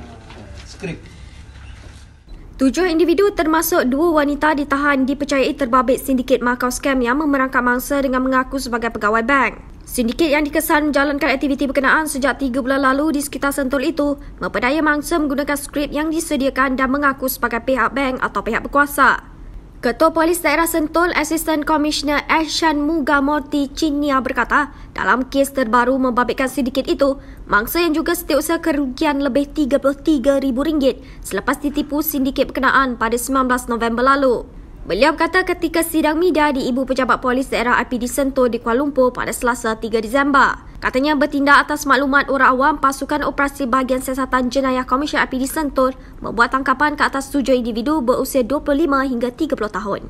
skrip. Eh, skrip. Tujuh individu termasuk dua wanita ditahan dipercayai terbabit sindiket Macau Scam yang memerangkap mangsa dengan mengaku sebagai pegawai bank. Sindiket yang dikesan menjalankan aktiviti berkenaan sejak tiga bulan lalu di sekitar sentul itu memperdaya mangsa menggunakan skrip yang disediakan dan mengaku sebagai pihak bank atau pihak berkuasa. Ketua Polis Daerah Sentul, Assistant Commissioner Ashan Mugamorti Chinia berkata, dalam kes terbaru membabitkan sedikit itu, mangsa yang juga setiausaha kerugian lebih RM33,000 selepas ditipu sindiket berkenaan pada 19 November lalu. Beliau berkata ketika sidang media di Ibu Pejabat Polis Daerah IPD Sentul di Kuala Lumpur pada Selasa 3 Disember. Katanya bertindak atas maklumat orang awam pasukan operasi bahagian siasatan jenayah Komisi RPD Sentul membuat tangkapan ke atas tujuh individu berusia 25 hingga 30 tahun.